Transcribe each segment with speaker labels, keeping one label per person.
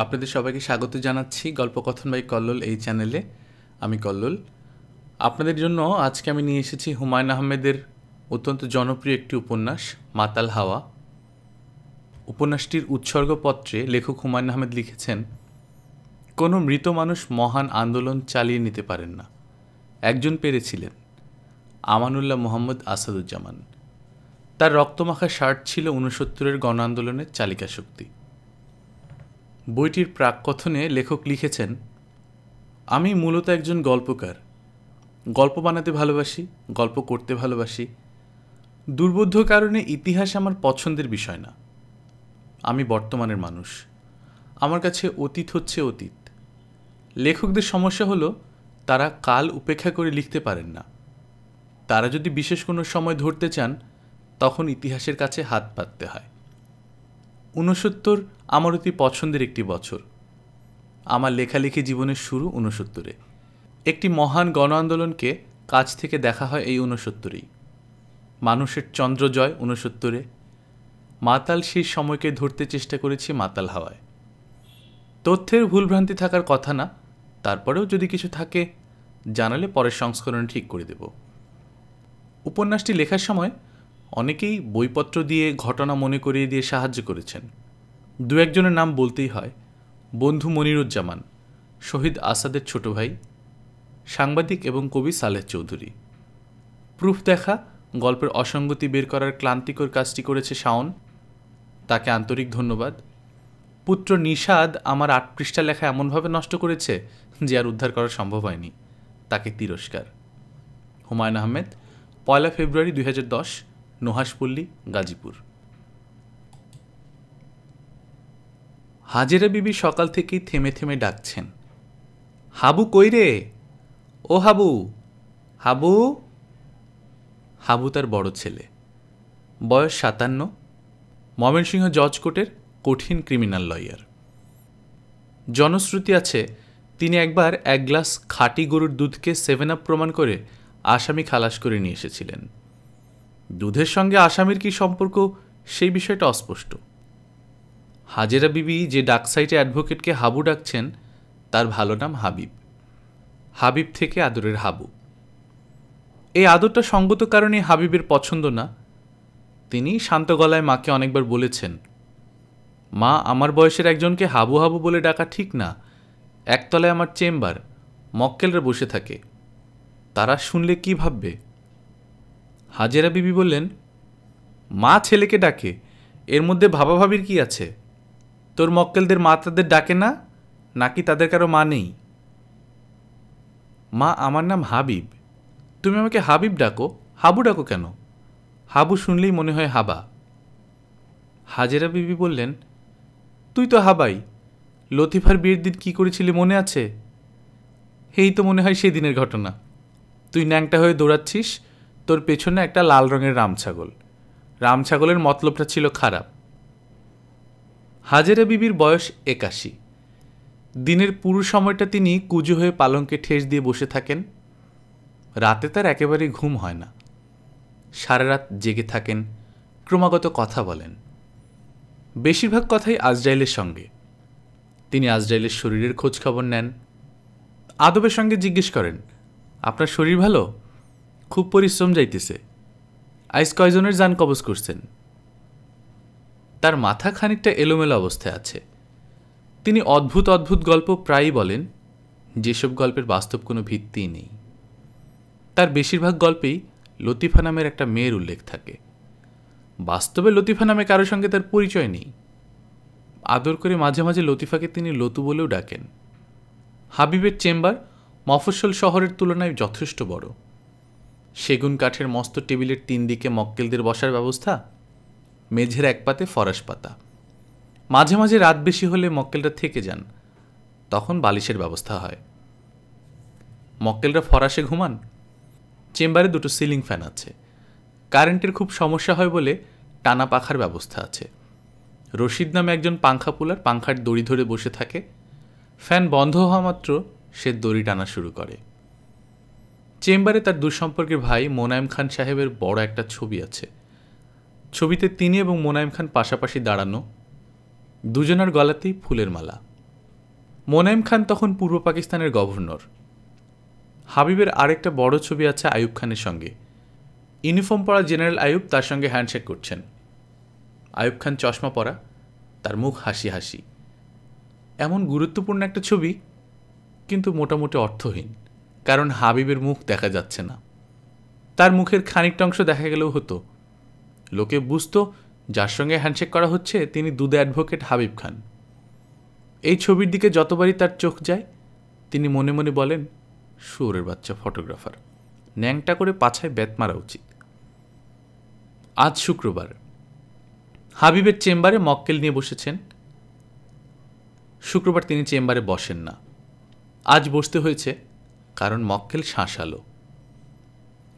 Speaker 1: আপনাদের সবাইকে স্বাগত জানাচ্ছি গল্প কথন বাই কল্লোল এই চ্যানেলে আমি কল্লোল আপনাদের জন্য আজকে আমি নিয়ে এসেছি হুমায়ুন আহমেদের অত্যন্ত জনপ্রিয় একটি উপন্যাস মাতাল হাওয়া উপন্যাসটির উৎসর্গপত্রে লেখক হুমায়ুন আহমেদ লিখেছেন কোনো মৃত মানুষ মহান আন্দোলন চালিয়ে নিতে পারেন না একজন পেরেছিলেন আমানুল্লাহ মোহাম্মদ আসাদুজ্জামান তার রক্তমাখা শার্ট ছিল ঊনসত্তরের গণ আন্দোলনের চালিকা শক্তি বইটির প্রাককথনে লেখক লিখেছেন আমি মূলত একজন গল্পকার গল্প বানাতে ভালোবাসি গল্প করতে ভালোবাসি দুর্বোধ্য কারণে ইতিহাস আমার পছন্দের বিষয় না আমি বর্তমানের মানুষ আমার কাছে অতীত হচ্ছে অতীত লেখকদের সমস্যা হলো তারা কাল উপেক্ষা করে লিখতে পারেন না তারা যদি বিশেষ কোনো সময় ধরতে চান তখন ইতিহাসের কাছে হাত পাততে হয় ঊনসত্তর আমার অতি পছন্দের একটি বছর আমার লেখালেখি জীবনের শুরু ঊনসত্তরে একটি মহান গণ আন্দোলনকে কাছ থেকে দেখা হয় এই উনসত্তরেই মানুষের চন্দ্রজয় উনসত্তরে মাতাল সেই সময়কে ধরতে চেষ্টা করেছি মাতাল হাওয়ায় তথ্যের ভুলভ্রান্তি থাকার কথা না তারপরেও যদি কিছু থাকে জানালে পরের সংস্করণ ঠিক করে দেব উপন্যাসটি লেখার সময় অনেকেই বইপত্র দিয়ে ঘটনা মনে করিয়ে দিয়ে সাহায্য করেছেন দু একজনের নাম বলতেই হয় বন্ধু মনিরুজ্জামান শহীদ আসাদের ছোট ভাই সাংবাদিক এবং কবি সালেহ চৌধুরী প্রুফ দেখা গল্পের অসঙ্গতি বের করার ক্লান্তিকর কাজটি করেছে শাওন তাকে আন্তরিক ধন্যবাদ পুত্র নিষাদ আমার আট পৃষ্ঠা লেখা এমনভাবে নষ্ট করেছে যে আর উদ্ধার করা সম্ভব হয়নি তাকে তিরস্কার হুমায়ুন আহমেদ পয়লা ফেব্রুয়ারি দুই নোহাসপল্লী গাজীপুর হাজেরা বিবি সকাল থেকেই থেমে থেমে ডাকছেন হাবু কই রে ও হাবু হাবু হাবু তার বড় ছেলে বয়স সাতান্ন ময়মনসিংহ জজ কোটের কঠিন ক্রিমিনাল লয়ার জনশ্রুতি আছে তিনি একবার এক গ্লাস খাঁটি গরুর দুধকে সেভেন আপ প্রমাণ করে আসামি খালাস করে নিয়ে এসেছিলেন দুধের সঙ্গে আসামির কি সম্পর্ক সেই বিষয়টা অস্পষ্ট হাজেরা বিবি যে ডাকসাইটে অ্যাডভোকেটকে হাবু ডাকছেন তার ভালো নাম হাবিব হাবিব থেকে আদরের হাবু এই আদরটা সঙ্গত কারণে হাবিবের পছন্দ না তিনি শান্ত গলায় মাকে অনেকবার বলেছেন মা আমার বয়সের একজনকে হাবু হাবু বলে ডাকা ঠিক না একতলায় আমার চেম্বার মক্কেলরা বসে থাকে তারা শুনলে কি ভাববে হাজেরা বিবি বললেন মা ছেলেকে ডাকে এর মধ্যে ভাবাভাবির কি আছে তোর মক্কেলদের মা তাদের ডাকে না নাকি তাদের কারো মা নেই মা আমার নাম হাবিব তুমি আমাকে হাবিব ডাকো হাবু ডাকো কেন হাবু শুনলেই মনে হয় হাবা হাজেরা বিবি বললেন তুই তো হাবাই লতিফার বিয়ের দিন কী করেছিলি মনে আছে এই তো মনে হয় সেদিনের ঘটনা তুই ন্যাংটা হয়ে দৌড়াচ্ছিস তোর পেছনে একটা লাল রঙের রাম ছাগল রাম ছাগলের মতলবটা ছিল খারাপ হাজেরা বিবির বয়স একাশি দিনের পুরো সময়টা তিনি কুজো হয়ে পালঙ্কে ঠেস দিয়ে বসে থাকেন রাতে তার একেবারেই ঘুম হয় না সারা রাত জেগে থাকেন ক্রমাগত কথা বলেন বেশিরভাগ কথাই আজরাইলের সঙ্গে তিনি আজরাইলের শরীরের খোঁজ খবর নেন আদবের সঙ্গে জিজ্ঞেস করেন আপনার শরীর ভালো খুব পরিশ্রম যাইতেছে আইস কয়জনের যান কবজ করছেন তার মাথা খানিকটা এলোমেলো অবস্থায় আছে তিনি অদ্ভুত অদ্ভুত গল্প প্রায়ই বলেন যেসব গল্পের বাস্তব কোনো ভিত্তিই নেই তার বেশিরভাগ গল্পেই লতিফা নামের একটা মেয়ের উল্লেখ থাকে বাস্তবে লতিফা নামে কারোর সঙ্গে তার পরিচয় নেই আদর করে মাঝে মাঝে লতিফাকে তিনি লতু বলেও ডাকেন হাবিবের চেম্বার মফস্বল শহরের তুলনায় যথেষ্ট বড় সেগুন কাঠের মস্ত টেবিলের তিন দিকে মক্কেলদের বসার ব্যবস্থা মেঝের এক পাতে ফরাস পাতা মাঝে মাঝে রাত বেশি হলে মক্কেলরা থেকে যান তখন বালিশের ব্যবস্থা হয় মক্কেলরা ফরাসে ঘুমান চেম্বারে দুটো সিলিং ফ্যান আছে কারেন্টের খুব সমস্যা হয় বলে টানা পাখার ব্যবস্থা আছে রশিদ নামে একজন পাংখা পুলার পাংখার দড়ি ধরে বসে থাকে ফ্যান বন্ধ হওয়া মাত্র সে দড়ি টানা শুরু করে চেম্বারে তার দুঃসম্পর্কের ভাই মোনায়েম খান সাহেবের বড় একটা ছবি আছে ছবিতে তিনি এবং মোনায়েম খান পাশাপাশি দাঁড়ানো দুজনার গলাতেই ফুলের মালা মোনায়েম খান তখন পূর্ব পাকিস্তানের গভর্নর হাবিবের আরেকটা বড় ছবি আছে আয়ুব খানের সঙ্গে ইউনিফর্ম পরা জেনারেল আয়ুব তার সঙ্গে হ্যান্ডশেক করছেন আয়ুব খান চশমা পরা তার মুখ হাসি হাসি এমন গুরুত্বপূর্ণ একটা ছবি কিন্তু মোটামুটি অর্থহীন কারণ হাবিবের মুখ দেখা যাচ্ছে না তার মুখের খানিকটা অংশ দেখা গেলেও হতো লোকে বুঝত যার সঙ্গে হ্যান্ডশেক করা হচ্ছে তিনি দুধে অ্যাডভোকেট হাবিব খান এই ছবির দিকে যতবারই তার চোখ যায় তিনি মনে মনে বলেন সুরের বাচ্চা ফটোগ্রাফার ন্যাংটা করে পাছায় বেত মারা উচিত আজ শুক্রবার হাবিবের চেম্বারে মক্কেল নিয়ে বসেছেন শুক্রবার তিনি চেম্বারে বসেন না আজ বসতে হয়েছে কারণ মক্কেল শাঁসালো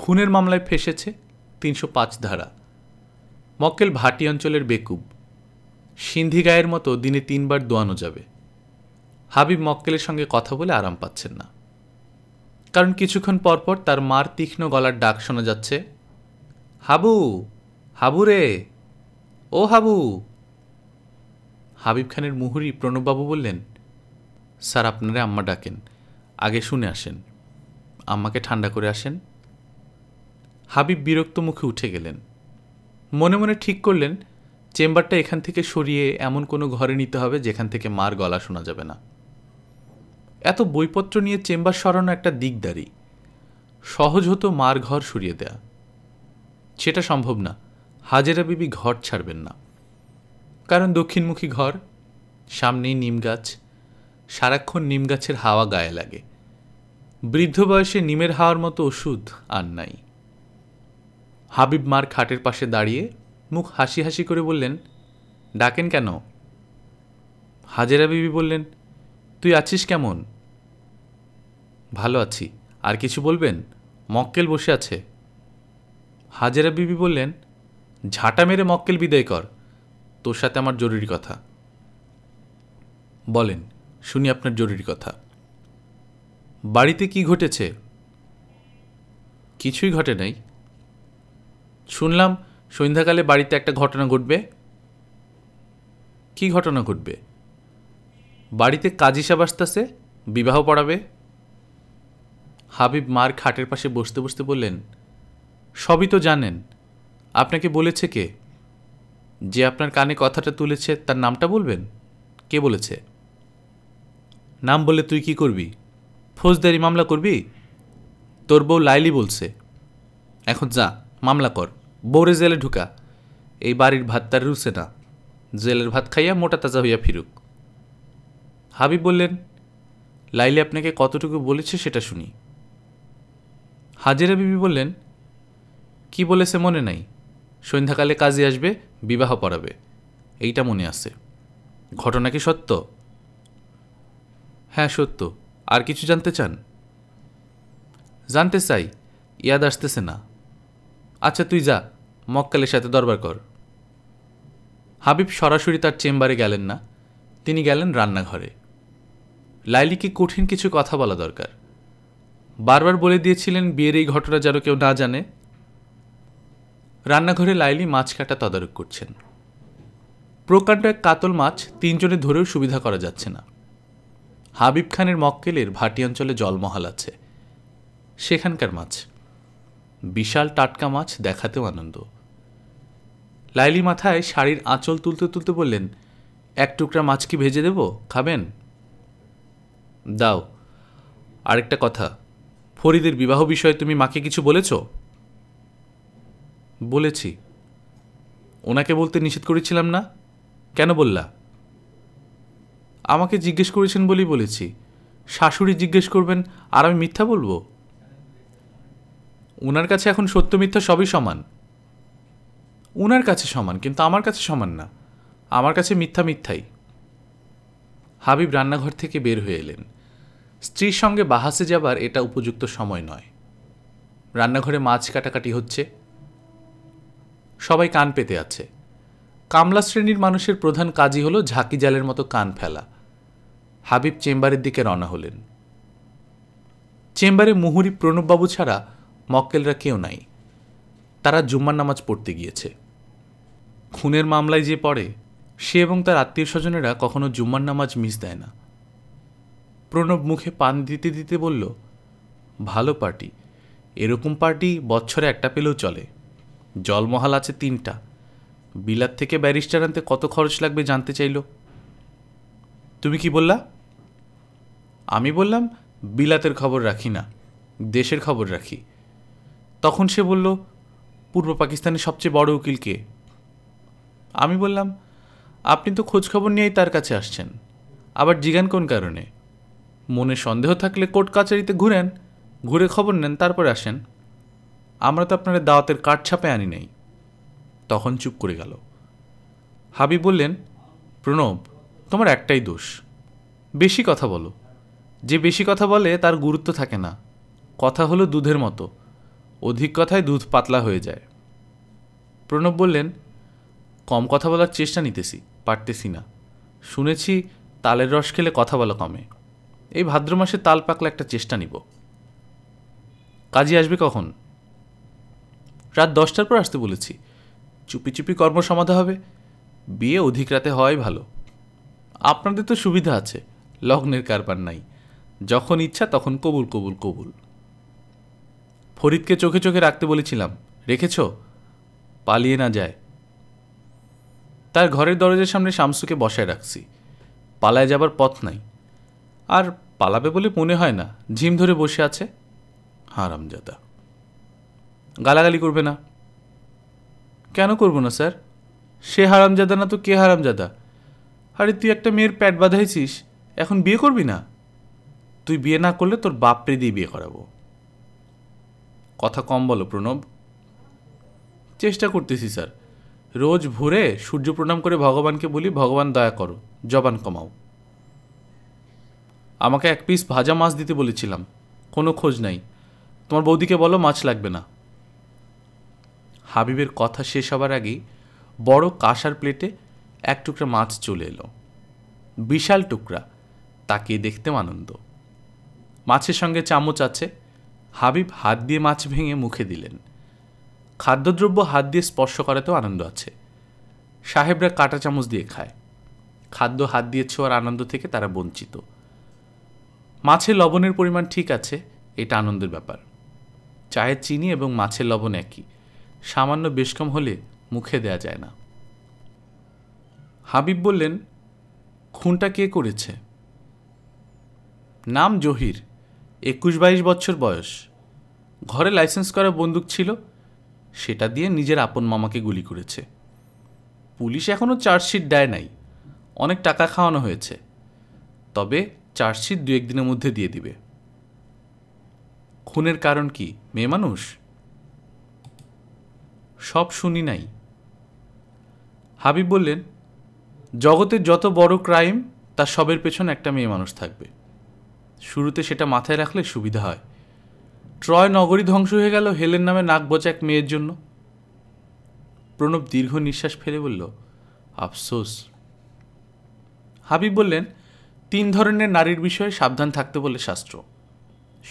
Speaker 1: খুনের মামলায় ফেসেছে তিনশো পাঁচ ধারা মক্কেল ভাটি অঞ্চলের বেকুব সিন্ধি গায়ের মতো দিনে তিনবার দোয়ানো যাবে হাবিব মক্কেলের সঙ্গে কথা বলে আরাম পাচ্ছেন না কারণ কিছুক্ষণ পরপর তার মার তীক্ষ্ণ গলার ডাক শোনা যাচ্ছে হাবু হাবু রে ও হাবু হাবিব খানের মুহুরি প্রণববাবু বললেন স্যার আপনারা আম্মা ডাকেন আগে শুনে আসেন আম্মাকে ঠান্ডা করে আসেন হাবিব বিরক্ত মুখে উঠে গেলেন মনে মনে ঠিক করলেন চেম্বারটা এখান থেকে সরিয়ে এমন কোনো ঘরে নিতে হবে যেখান থেকে মার গলা শোনা যাবে না এত বইপত্র নিয়ে চেম্বার সরানো একটা দিকদারি সহজ হতো মার ঘর সরিয়ে দেয়া সেটা সম্ভব না হাজেরা বিবি ঘর ছাড়বেন না কারণ দক্ষিণমুখী ঘর সামনেই নিম গাছ সারাক্ষণ নিম গাছের হাওয়া গায়ে লাগে বৃদ্ধ বয়সে নিমের হাওয়ার মতো ওষুধ আর নাই হাবিব মার খাটের পাশে দাঁড়িয়ে মুখ হাসি হাসি করে বললেন ডাকেন কেন হাজেরা বিবি বললেন তুই আছিস কেমন ভালো আছি আর কিছু বলবেন মক্কেল বসে আছে হাজেরা বিবি বললেন ঝাঁটা মেরে মক্কেল বিদায় কর তোর সাথে আমার জরুরি কথা বলেন শুনি আপনার জরুরি কথা বাড়িতে কি ঘটেছে কিছুই ঘটে নাই শুনলাম সন্ধ্যাকালে বাড়িতে একটা ঘটনা ঘটবে কি ঘটনা ঘটবে বাড়িতে কাজী সাহেব আসতেছে বিবাহ পড়াবে হাবিব মার খাটের পাশে বসতে বসতে বললেন সবই তো জানেন আপনাকে বলেছে কে যে আপনার কানে কথাটা তুলেছে তার নামটা বলবেন কে বলেছে নাম বললে তুই কি করবি ফৌজদারি মামলা করবি তোর বউ লাইলি বলছে এখন যা মামলা কর বৌরে জেলে ঢুকা এই বাড়ির ভাত তার রুসে না জেলের ভাত খাইয়া মোটা তাজা হইয়া ফিরুক হাবিব বললেন লাইলি আপনাকে কতটুকু বলেছে সেটা শুনি হাজিরা বিবি বললেন কি বলেছে মনে নাই সন্ধ্যাকালে কাজে আসবে বিবাহ পড়াবে এইটা মনে আছে ঘটনা কি সত্য হ্যাঁ সত্য আর কিছু জানতে চান জানতে চাই ইয়াদ আসতেছে না আচ্ছা তুই যা মক্কেলের সাথে দরবার কর হাবিব সরাসরি তার চেম্বারে গেলেন না তিনি গেলেন রান্নাঘরে লাইলিকে কঠিন কিছু কথা বলা দরকার বারবার বলে দিয়েছিলেন বিয়ের এই ঘটনা যেন কেউ না জানে রান্নাঘরে লাইলি মাছ কাটা তদারক করছেন প্রকাণ্ড এক কাতল মাছ তিনজনে ধরেও সুবিধা করা যাচ্ছে না হাবিব খানের মক্কেলের ভাটি অঞ্চলে জলমহাল আছে সেখানকার মাছ বিশাল টাটকা মাছ দেখাতেও আনন্দ লাইলি মাথায় শাড়ির আঁচল তুলতে তুলতে বললেন এক টুকরা মাছ কি ভেজে দেব খাবেন দাও আরেকটা কথা ফরিদের বিবাহ বিষয়ে তুমি মাকে কিছু বলেছ বলেছি ওনাকে বলতে নিষেধ করেছিলাম না কেন বললা আমাকে জিজ্ঞেস করেছেন বলেই বলেছি শাশুড়ি জিজ্ঞেস করবেন আর আমি মিথ্যা বলবো ওনার কাছে এখন সত্য মিথ্যা সবই সমান ওনার কাছে সমান কিন্তু আমার কাছে সমান না আমার কাছে মিথ্যা মিথ্যাই হাবিব রান্নাঘর থেকে বের হয়ে এলেন স্ত্রীর সঙ্গে বাহাসে যাবার এটা উপযুক্ত সময় নয় রান্নাঘরে মাছ কাটাকাটি হচ্ছে সবাই কান পেতে আছে কামলা শ্রেণীর মানুষের প্রধান কাজই হলো ঝাঁকি জালের মতো কান ফেলা হাবিব চেম্বারের দিকে রওনা হলেন চেম্বারে মুহুরি প্রণববাবু ছাড়া মক্কেলরা কেউ নাই তারা জুম্মার নামাজ পড়তে গিয়েছে খুনের মামলায় যে পড়ে সে এবং তার আত্মীয় স্বজনেরা কখনো জুম্মার নামাজ মিস দেয় না প্রণব মুখে পান দিতে দিতে বলল ভালো পার্টি এরকম পার্টি বছরে একটা পেলেও চলে জলমহাল আছে তিনটা বিলাত থেকে ব্যারিস্টার আনতে কত খরচ লাগবে জানতে চাইল তুমি কি বললা আমি বললাম বিলাতের খবর রাখি না দেশের খবর রাখি তখন সে বলল পূর্ব পাকিস্তানের সবচেয়ে বড় উকিল কে আমি বললাম আপনি তো খোঁজখবর নিয়েই তার কাছে আসছেন আবার জিগান কোন কারণে মনে সন্দেহ থাকলে কোর্ট কাচারিতে ঘুরেন ঘুরে খবর নেন তারপর আসেন আমরা তো আপনার দাওয়াতের কাঠ ছাপে আনি নাই তখন চুপ করে গেল হাবি বললেন প্রণব তোমার একটাই দোষ বেশি কথা বলো যে বেশি কথা বলে তার গুরুত্ব থাকে না কথা হলো দুধের মতো অধিক কথায় দুধ পাতলা হয়ে যায় প্রণব বললেন কম কথা বলার চেষ্টা নিতেছি পারতেছি না শুনেছি তালের রস খেলে কথা বলা কমে এই ভাদ্র মাসে তাল পাকলে একটা চেষ্টা নিব কাজে আসবে কখন রাত দশটার পর আসতে বলেছি চুপি চুপি কর্ম সমাধা হবে বিয়ে অধিক রাতে হওয়াই ভালো আপনাদের তো সুবিধা আছে লগ্নের কারবার নাই যখন ইচ্ছা তখন কবুল কবুল কবুল ফরিদকে চোখে চোখে রাখতে বলেছিলাম রেখেছ পালিয়ে না যায় তার ঘরের দরজার সামনে শামসুকে বসায় রাখছি পালায় যাবার পথ নাই আর পালাবে বলে মনে হয় না ঝিম ধরে বসে আছে হারামজাদা গালাগালি করবে না কেন করবো না স্যার সে হারামজাদা না তো কে হারামজাদা আরে তুই একটা মেয়ের প্যাট বাঁধাইছিস এখন বিয়ে করবি না তুই বিয়ে না করলে তোর বাপরে দিয়ে বিয়ে করাবো কথা কম বলো প্রণব চেষ্টা করতেছি স্যার রোজ ভোরে সূর্য প্রণাম করে ভগবানকে বলি ভগবান দয়া করো জবান কমাও আমাকে এক পিস ভাজা মাছ দিতে বলেছিলাম কোনো খোঁজ নাই তোমার বৌদিকে বলো মাছ লাগবে না হাবিবের কথা শেষ হবার আগেই বড় কাঁসার প্লেটে এক টুকরা মাছ চলে এলো বিশাল টুকরা তাকে দেখতেও আনন্দ মাছের সঙ্গে চামচ আছে হাবিব হাত দিয়ে মাছ ভেঙে মুখে দিলেন খাদ্যদ্রব্য হাত দিয়ে স্পর্শ করাতেও আনন্দ আছে সাহেবরা কাঁটা চামচ দিয়ে খায় খাদ্য হাত দিয়ে ছোঁয়ার আনন্দ থেকে তারা বঞ্চিত মাছের লবণের পরিমাণ ঠিক আছে এটা আনন্দের ব্যাপার চায়ের চিনি এবং মাছের লবণ একই সামান্য বেশ কম হলে মুখে দেয়া যায় না হাবিব বললেন খুনটা কে করেছে নাম জহির একুশ বাইশ বছর বয়স ঘরে লাইসেন্স করা বন্দুক ছিল সেটা দিয়ে নিজের আপন মামাকে গুলি করেছে পুলিশ এখনও চার্জশিট দেয় নাই অনেক টাকা খাওয়ানো হয়েছে তবে চার্জশিট দু একদিনের মধ্যে দিয়ে দিবে খুনের কারণ কি মেয়ে মানুষ সব শুনি নাই হাবিব বললেন জগতের যত বড় ক্রাইম তার সবের পেছনে একটা মেয়ে মানুষ থাকবে শুরুতে সেটা মাথায় রাখলে সুবিধা হয় ট্রয় নগরী ধ্বংস হয়ে গেল হেলেন নামে নাক বোচা এক মেয়ের জন্য প্রণব দীর্ঘ নিঃশ্বাস ফেলে বলল আফসোস হাবিব বললেন তিন ধরনের নারীর বিষয়ে সাবধান থাকতে বলে শাস্ত্র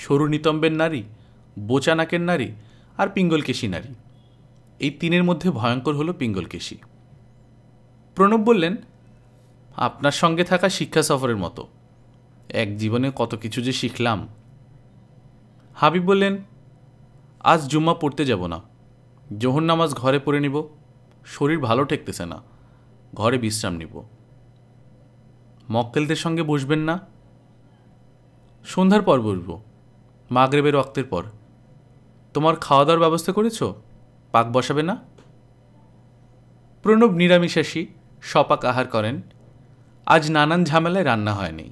Speaker 1: সরু নিতম্বের নারী বোচানাকের নারী আর পিঙ্গলকেশী নারী এই তিনের মধ্যে ভয়ঙ্কর হলো পিঙ্গলকেশী প্রণব বললেন আপনার সঙ্গে থাকা শিক্ষা সফরের মতো এক জীবনে কত কিছু যে শিখলাম হাবিব বললেন আজ জুম্মা পড়তে যাব না জোহর নামাজ ঘরে পড়ে নিব শরীর ভালো ঠেকতেছে না ঘরে বিশ্রাম নিব মক্কেলদের সঙ্গে বসবেন না সন্ধ্যার পর বসব মাগরেবের রক্তের পর তোমার খাওয়া দাওয়ার ব্যবস্থা করেছ পাক বসাবে না প্রণব নিরামিষাসী সপাক আহার করেন আজ নানান ঝামেলায় রান্না হয়নি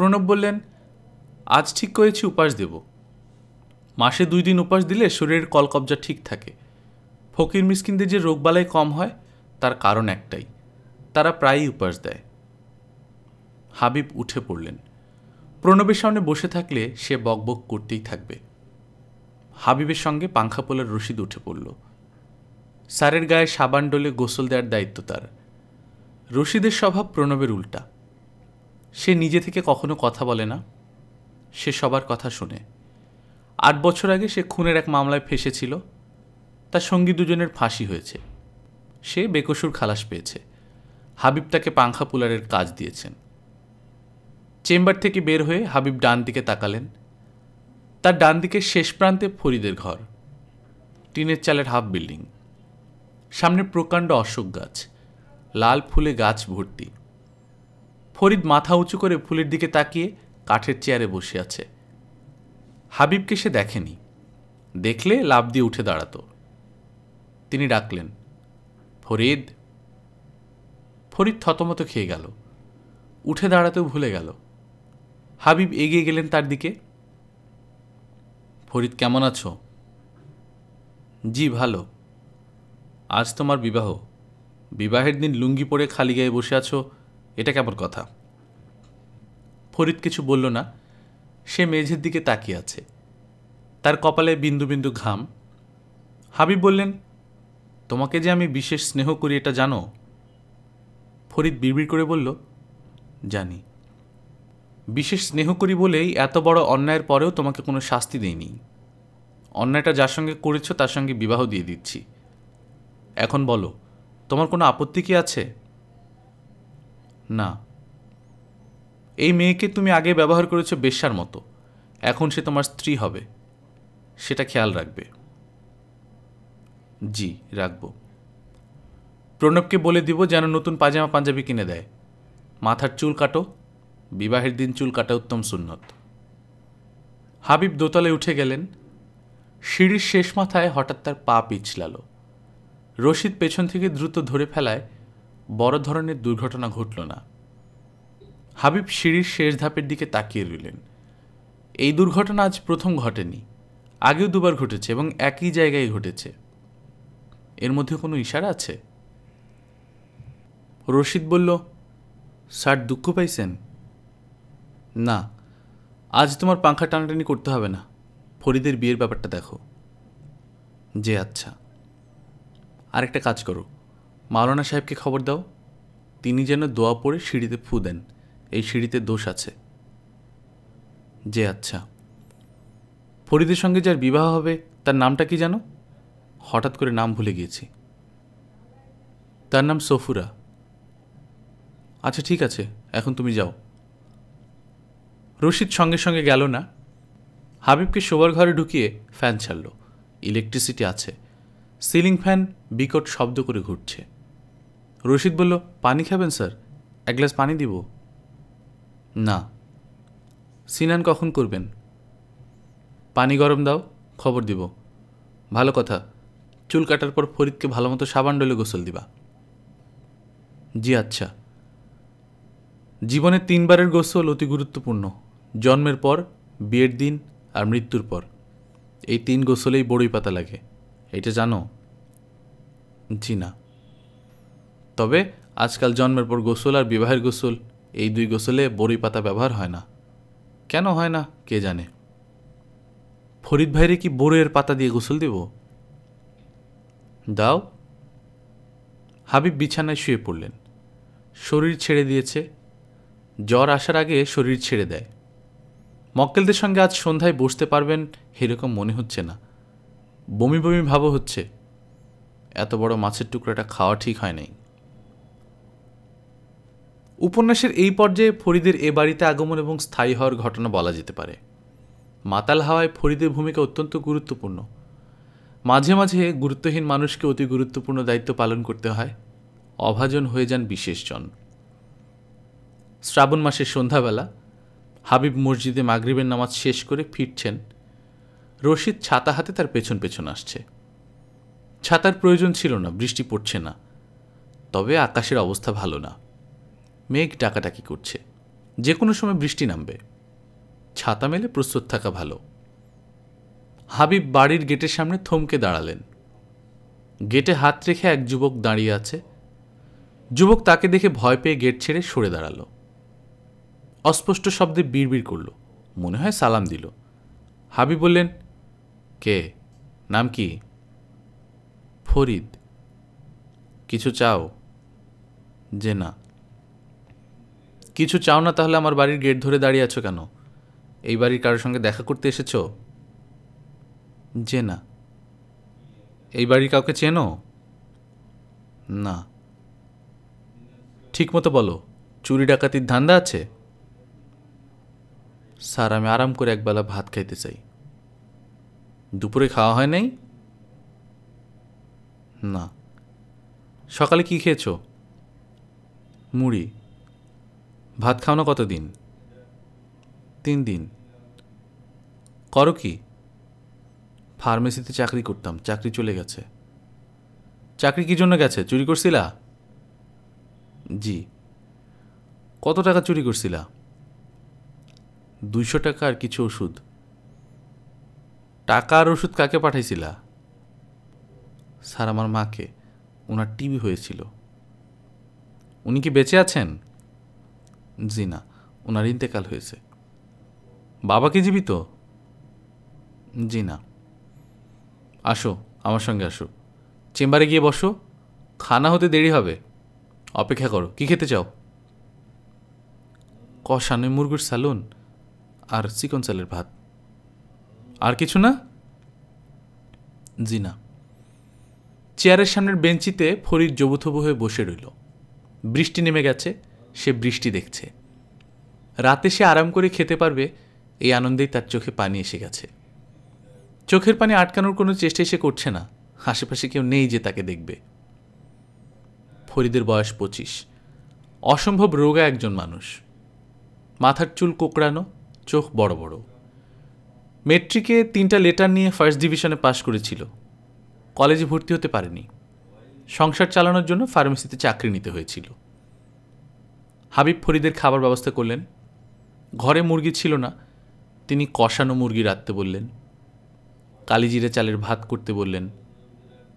Speaker 1: প্রণব বললেন আজ ঠিক করেছি উপাস দেব মাসে দুই দিন উপাস দিলে শরীরের কলকবজা ঠিক থাকে ফকির মিসকিনদের যে রোগবালাই কম হয় তার কারণ একটাই তারা প্রায়ই উপাস দেয় হাবিব উঠে পড়লেন প্রণবের সামনে বসে থাকলে সে বকবক করতেই থাকবে হাবিবের সঙ্গে পাংখা পোলার রশিদ উঠে পড়ল স্যারের গায়ে সাবান ডোলে গোসল দেওয়ার দায়িত্ব তার রশিদের স্বভাব প্রণবের উল্টা সে নিজে থেকে কখনো কথা বলে না সে সবার কথা শুনে আট বছর আগে সে খুনের এক মামলায় ফেসেছিল তার সঙ্গী দুজনের ফাঁসি হয়েছে সে বেকসুর খালাস পেয়েছে হাবিব তাকে পাংখা পুলারের কাজ দিয়েছেন চেম্বার থেকে বের হয়ে হাবিব ডান দিকে তাকালেন তার ডান দিকের শেষ প্রান্তে ফরিদের ঘর টিনের চালের হাফ বিল্ডিং সামনে প্রকাণ্ড অশোক গাছ লাল ফুলে গাছ ভর্তি ফরিদ মাথা উঁচু করে ফুলের দিকে তাকিয়ে কাঠের চেয়ারে বসে আছে হাবিবকে সে দেখেনি দেখলে লাভ দিয়ে উঠে দাঁড়াত তিনি ডাকলেন ফরিদ ফরিদ থতমত খেয়ে গেল উঠে দাঁড়াতেও ভুলে গেল হাবিব এগিয়ে গেলেন তার দিকে ফরিদ কেমন আছো জি ভালো আজ তোমার বিবাহ বিবাহের দিন লুঙ্গি পরে খালি গায়ে বসে আছো এটা কেমন কথা ফরিদ কিছু বলল না সে মেঝের দিকে তাকিয়ে আছে তার কপালে বিন্দু বিন্দু ঘাম হাবিব বললেন তোমাকে যে আমি বিশেষ স্নেহ করি এটা জানো ফরিদ বিড়বিড় করে বলল জানি বিশেষ স্নেহ করি বলেই এত বড় অন্যায়ের পরেও তোমাকে কোনো শাস্তি দেইনি অন্যায়টা যার সঙ্গে করেছ তার সঙ্গে বিবাহ দিয়ে দিচ্ছি এখন বলো তোমার কোনো আপত্তি কি আছে না এই মেয়েকে তুমি আগে ব্যবহার করেছো বেশ্যার মতো এখন সে তোমার স্ত্রী হবে সেটা খেয়াল রাখবে জি রাখব প্রণবকে বলে দিব যেন নতুন পাজামা পাঞ্জাবি কিনে দেয় মাথার চুল কাটো বিবাহের দিন চুল কাটা উত্তম সুন্নত হাবিব দোতলে উঠে গেলেন সিঁড়ির শেষ মাথায় হঠাৎ তার পা পিছলাল রশিদ পেছন থেকে দ্রুত ধরে ফেলায় বড় ধরনের দুর্ঘটনা ঘটল না হাবিব সিঁড়ির শেষ ধাপের দিকে তাকিয়ে রইলেন এই দুর্ঘটনা আজ প্রথম ঘটেনি আগেও দুবার ঘটেছে এবং একই জায়গায় ঘটেছে এর মধ্যে কোনো ইশারা আছে রশিদ বলল স্যার দুঃখ পাইছেন না আজ তোমার পাংখা টানাটানি করতে হবে না ফরিদের বিয়ের ব্যাপারটা দেখো যে আচ্ছা আরেকটা কাজ করো মাওলানা সাহেবকে খবর দাও তিনি যেন দোয়া পড়ে সিঁড়িতে ফু দেন এই সিঁড়িতে দোষ আছে যে আচ্ছা ফরিদের সঙ্গে যার বিবাহ হবে তার নামটা কি জানো হঠাৎ করে নাম ভুলে গিয়েছি তার নাম সফুরা আচ্ছা ঠিক আছে এখন তুমি যাও রশিদ সঙ্গে সঙ্গে গেল না হাবিবকে শোবার ঘরে ঢুকিয়ে ফ্যান ছাড়ল ইলেকট্রিসিটি আছে সিলিং ফ্যান বিকট শব্দ করে ঘুরছে রশিদ বলল পানি খাবেন স্যার এক গ্লাস পানি দিব না সিনান কখন করবেন পানি গরম দাও খবর দিব ভালো কথা চুল কাটার পর ফরিদকে ভালো মতো সাবান ডলে গোসল দিবা জি আচ্ছা জীবনে তিনবারের গোসল অতি গুরুত্বপূর্ণ জন্মের পর বিয়ের দিন আর মৃত্যুর পর এই তিন গোসলেই বড়ই পাতা লাগে এটা জানো জি না তবে আজকাল জন্মের পর গোসল আর বিবাহের গোসল এই দুই গোসলে বড়ি পাতা ব্যবহার হয় না কেন হয় না কে জানে ফরিদ ভাইরে কি বড়ের পাতা দিয়ে গোসল দেব দাও হাবিব বিছানায় শুয়ে পড়লেন শরীর ছেড়ে দিয়েছে জ্বর আসার আগে শরীর ছেড়ে দেয় মক্কেলদের সঙ্গে আজ সন্ধ্যায় বসতে পারবেন এরকম মনে হচ্ছে না বমি বমি ভাবও হচ্ছে এত বড় মাছের টুকরাটা খাওয়া ঠিক হয় নাই উপন্যাসের এই পর্যায়ে ফরিদের এ বাড়িতে আগমন এবং স্থায়ী হওয়ার ঘটনা বলা যেতে পারে মাতাল হাওয়ায় ফরিদের ভূমিকা অত্যন্ত গুরুত্বপূর্ণ মাঝে মাঝে গুরুত্বহীন মানুষকে অতি গুরুত্বপূর্ণ দায়িত্ব পালন করতে হয় অভাজন হয়ে যান বিশেষজন শ্রাবণ মাসের সন্ধ্যাবেলা হাবিব মসজিদে মাগরিবের নামাজ শেষ করে ফিরছেন রশিদ ছাতা হাতে তার পেছন পেছন আসছে ছাতার প্রয়োজন ছিল না বৃষ্টি পড়ছে না তবে আকাশের অবস্থা ভালো না মেঘ ডাকাডাকি করছে যে কোনো সময় বৃষ্টি নামবে ছাতা মেলে প্রস্তুত থাকা ভালো হাবিব বাড়ির গেটের সামনে থমকে দাঁড়ালেন গেটে হাত রেখে এক যুবক দাঁড়িয়ে আছে যুবক তাকে দেখে ভয় পেয়ে গেট ছেড়ে সরে দাঁড়ালো অস্পষ্ট শব্দে বিড়বিড় করল মনে হয় সালাম দিল হাবি বললেন কে নাম কি ফরিদ কিছু চাও যে না কিছু চাও না তাহলে আমার বাড়ির গেট ধরে দাঁড়িয়ে আছো কেন এই বাড়ির কারোর সঙ্গে দেখা করতে এসেছ যে না এই বাড়ির কাউকে চেনো না ঠিক মতো বলো চুরি ডাকাতির ধান্দা আছে স্যার আমি আরাম করে একবেলা ভাত খাইতে চাই দুপুরে খাওয়া হয় নাই না সকালে কি খেয়েছো মুড়ি ভাত খাও না কতদিন তিন দিন করো কি ফার্মেসিতে চাকরি করতাম চাকরি চলে গেছে চাকরি কি জন্য গেছে চুরি করছিলা জি কত টাকা চুরি করছিলা দুইশো টাকা আর কিছু ওষুধ টাকা আর ওষুধ কাকে পাঠাইছিলা স্যার আমার মাকে ওনার টিভি হয়েছিল উনি কি বেঁচে আছেন জি না ওনার ইন্তেকাল হয়েছে বাবা কি জীবিত জি না আসো আমার সঙ্গে আসো চেম্বারে গিয়ে বসো খানা হতে দেরি হবে অপেক্ষা করো কি খেতে চাও কষানো মুরগুর সালুন আর চিকন চালের ভাত আর কিছু না জি না চেয়ারের সামনের বেঞ্চিতে ফরিদ জবুথবু হয়ে বসে রইল বৃষ্টি নেমে গেছে সে বৃষ্টি দেখছে রাতে সে আরাম করে খেতে পারবে এই আনন্দেই তার চোখে পানি এসে গেছে চোখের পানি আটকানোর কোনো চেষ্টাই সে করছে না আশেপাশে কেউ নেই যে তাকে দেখবে ফরিদের বয়স পঁচিশ অসম্ভব রোগা একজন মানুষ মাথার চুল কোকড়ানো চোখ বড় বড় মেট্রিকে তিনটা লেটার নিয়ে ফার্স্ট ডিভিশনে পাশ করেছিল কলেজে ভর্তি হতে পারেনি সংসার চালানোর জন্য ফার্মেসিতে চাকরি নিতে হয়েছিল হাবিব ফরিদের খাবার ব্যবস্থা করলেন ঘরে মুরগি ছিল না তিনি কষানো মুরগি রাঁধতে বললেন কালিজিরে চালের ভাত করতে বললেন